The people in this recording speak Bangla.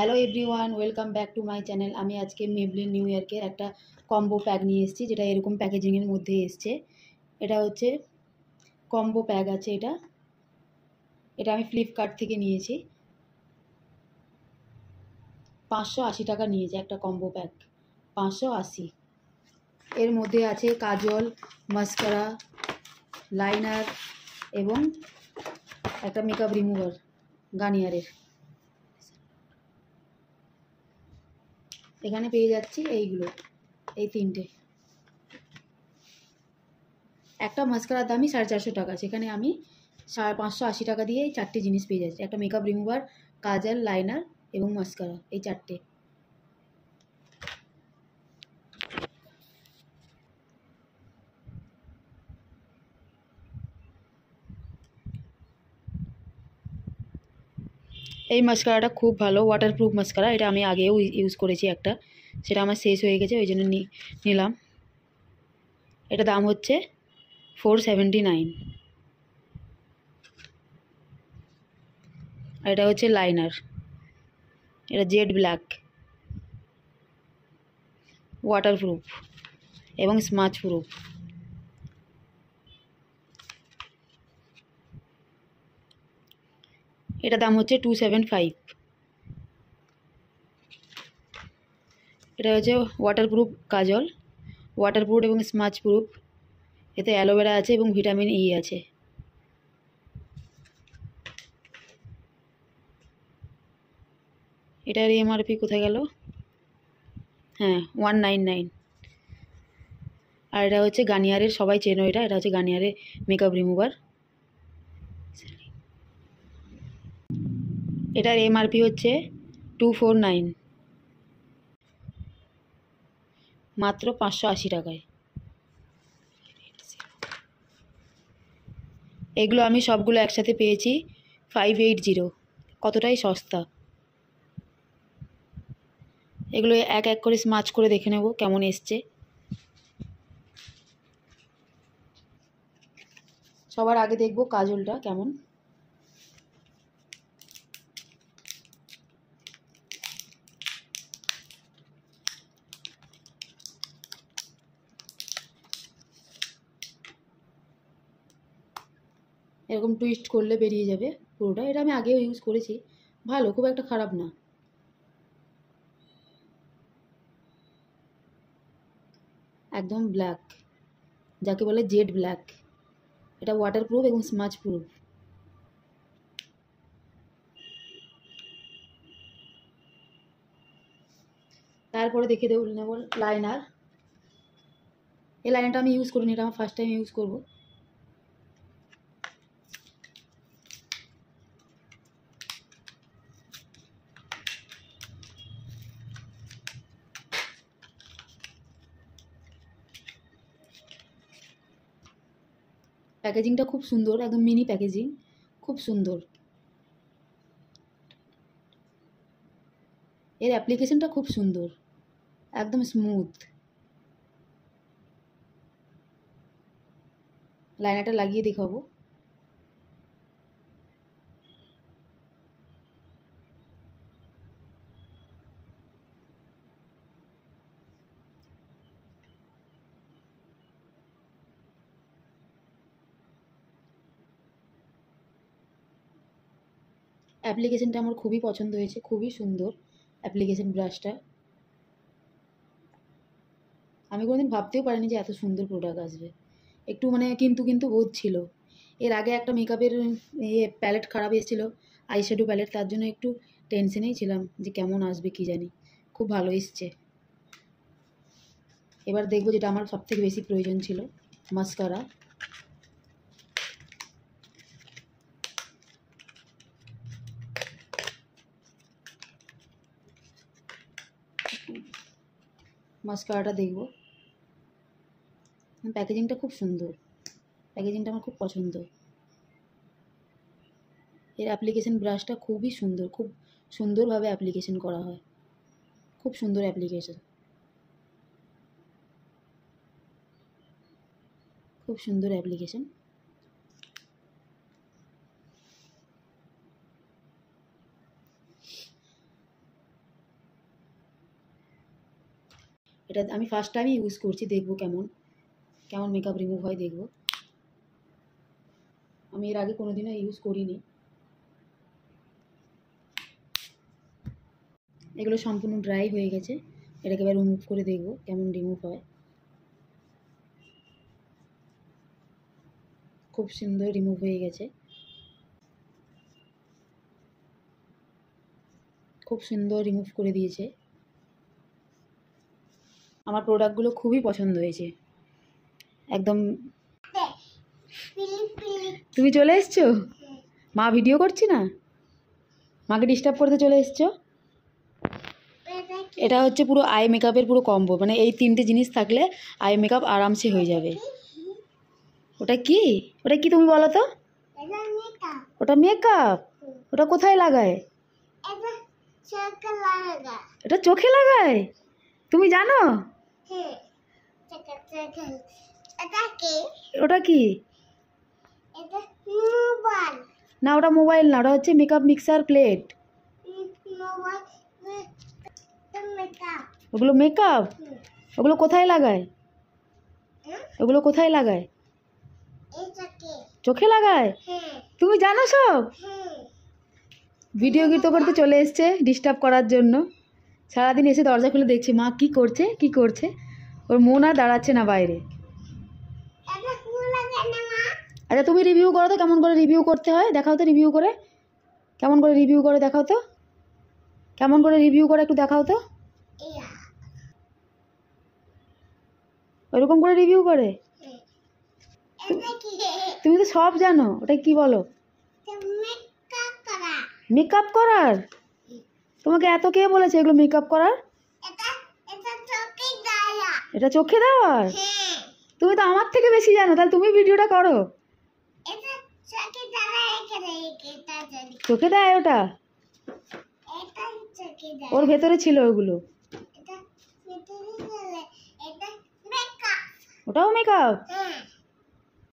Hello everyone welcome back to my channel আমি আজকে মেবলিন নিউ ইয়ার্কের একটা কম্বো প্যাক নিয়ে এসেছি যেটা এরকম প্যাকেজিংয়ের মধ্যে এসছে এটা হচ্ছে কম্বো প্যাক আছে এটা এটা আমি ফ্লিপকার্ট থেকে নিয়েছি পাঁচশো আশি টাকা নিয়েছে একটা কম্বো প্যাক পাঁচশো আশি এর মধ্যে আছে কাজল মাস্কারা লাইনার এবং একটা মেকআপ রিমুভার গার্নিয়ারের এখানে পেয়ে যাচ্ছি এইগুলো এই তিনটে একটা মাস্কারার দামই সাড়ে চারশো টাকা সেখানে আমি সাড়ে পাঁচশো আশি টাকা দিয়ে এই চারটে জিনিস পেয়ে যাচ্ছি একটা মেকআপ রিমুভার কাজাল লাইনার এবং মাস্কারা এই চারটে এই মাস্কারাটা খুব ভালো ওয়াটারপ্রুফ মাস্কারা এটা আমি আগেও ইউজ করেছি একটা সেটা আমার শেষ হয়ে গেছে ওই জন্য নিলাম এটা দাম হচ্ছে ফোর সেভেন্টি নাইন এটা হচ্ছে লাইনার এটা জেড ব্ল্যাক ওয়াটারপ্রুফ এবং স্মাচ প্রুফ এটা দাম হচ্ছে টু সেভেন ফাইভ এটা হচ্ছে ওয়াটারপ্রুফ কাজল ওয়াটারপ্রুফ এবং স্মাচ প্রুফ এতে অ্যালোভেরা আছে এবং ভিটামিন ই e আছে এটার এমআরপি কোথায় গেল হ্যাঁ ওয়ান নাইন নাইন আর এটা হচ্ছে গার্নিয়ারের সবাই চেনো এটা এটা হচ্ছে গানিয়ারের মেকআপ রিমুভার এটার এমআরপি হচ্ছে টু ফোর নাইন মাত্র পাঁচশো আশি টাকায় এগুলো আমি সবগুলো একসাথে পেয়েছি ফাইভ এইট জিরো কতটাই সস্তা এগুলো এক এক করে স্মাচ করে দেখে নেব কেমন এসছে সবার আগে দেখব কাজলটা কেমন এরকম টুইস্ট করলে বেরিয়ে যাবে পুরোটা এটা আমি আগেও ইউজ করেছি ভালো খুব একটা খারাপ না একদম ব্ল্যাক যাকে বলে জেড ব্ল্যাক এটা ওয়াটারপ্রুফ এবং স্মাচ প্রুফ তারপরে দেখে দেবো নেব লাইনার এই লাইনারটা আমি ইউজ করিনি এটা আমার ফার্স্ট টাইম ইউজ করবো প্যাকেজিংটা খুব সুন্দর একদম মিনি প্যাকেজিং খুব সুন্দর এর অ্যাপ্লিকেশনটা খুব সুন্দর একদম স্মুথ লাইনারটা লাগিয়ে দেখাবো অ্যাপ্লিকেশানটা আমার খুবই পছন্দ হয়েছে খুবই সুন্দর অ্যাপ্লিকেশান ব্রাশটা আমি কোনোদিন ভাবতেও পারিনি যে এত সুন্দর প্রোডাক্ট আসবে একটু মানে কিন্তু কিন্তু বোধ ছিল এর আগে একটা মেকআপের ইয়ে প্যালেট খারাপ এসেছিলো শ্যাডো প্যালেট তার জন্য একটু টেনশনেই ছিলাম যে কেমন আসবে কি জানি খুব ভালো এসছে এবার দেখবো যেটা আমার সবথেকে বেশি প্রয়োজন ছিল মাস্কারা মাস্কারাটা দেখব হ্যাঁ, প্যাকেজিংটা খুব সুন্দর প্যাকেজিংটা আমার খুব পছন্দ এর অ্যাপ্লিকেশন ব্রাশটা খুবই সুন্দর খুব সুন্দরভাবে অ্যাপ্লিকেশন করা হয় খুব সুন্দর অ্যাপ্লিকেশন খুব সুন্দর অ্যাপ্লিকেশন এটা আমি ফার্স্ট টাইমই ইউজ করছি দেখবো কেমন কেমন মেকআপ রিমুভ হয় দেখবো আমি এর আগে কোনো দিনও ইউজ করিনি এগুলো সম্পূর্ণ ড্রাই হয়ে গেছে এটাকে এবার রিমুভ করে দেখবো কেমন রিমুভ হয় খুব সুন্দর রিমুভ হয়ে গেছে খুব সুন্দর রিমুভ করে দিয়েছে আমার প্রোডাক্টগুলো খুবই পছন্দ হয়েছে একদম তুমি চলে এসছো মা ভিডিও করছি না মাকে ডিস্টার্ব করতে চলে এসছো এটা হচ্ছে পুরো আই মেকআপের পুরো কম্বো মানে এই তিনটে জিনিস থাকলে আই মেকআপ আরামসে হয়ে যাবে ওটা কি ওটা কি তুমি বলো তো ওটা মেকআপ ওটা কোথায় লাগায় এটা চোখে লাগায় তুমি জানো ওটা কি না ওটা মোবাইল না ওটা হচ্ছে মেকআপ মিক্সার প্লেট ওগুলো মেকআপ ওগুলো কোথায় লাগায় ওগুলো কোথায় লাগায় চোখে লাগায় তুমি জানো সব ভিডিও গীত করতে চলে এসছে ডিস্টার্ব করার জন্য সারাদিন এসে দরজা খুলে দেখছি মা কি করছে কি করছে ওর মন আর দাঁড়াচ্ছে না বাইরে আচ্ছা তুমি রিভিউ করো তো কেমন করে রিভিউ করতে হয় দেখাও তো রিভিউ করে কেমন করে রিভিউ করে দেখাও তো কেমন করে রিভিউ করে একটু দেখাও তো ওইরকম করে রিভিউ করে তুমি তো সব জানো ওটা কি বলো মেকআপ করার তোমাকে এত কে বলেছে এগুলো মেকআপ করার এটা চোখে দেওয়ার হ্যাঁ। তুমি তো আমার থেকে বেশি জানো তাহলে তুমি ভিডিওটা করো চোখে দেয় ওটা ওর ভেতরে ছিল ওগুলো ওটাও মেকআপ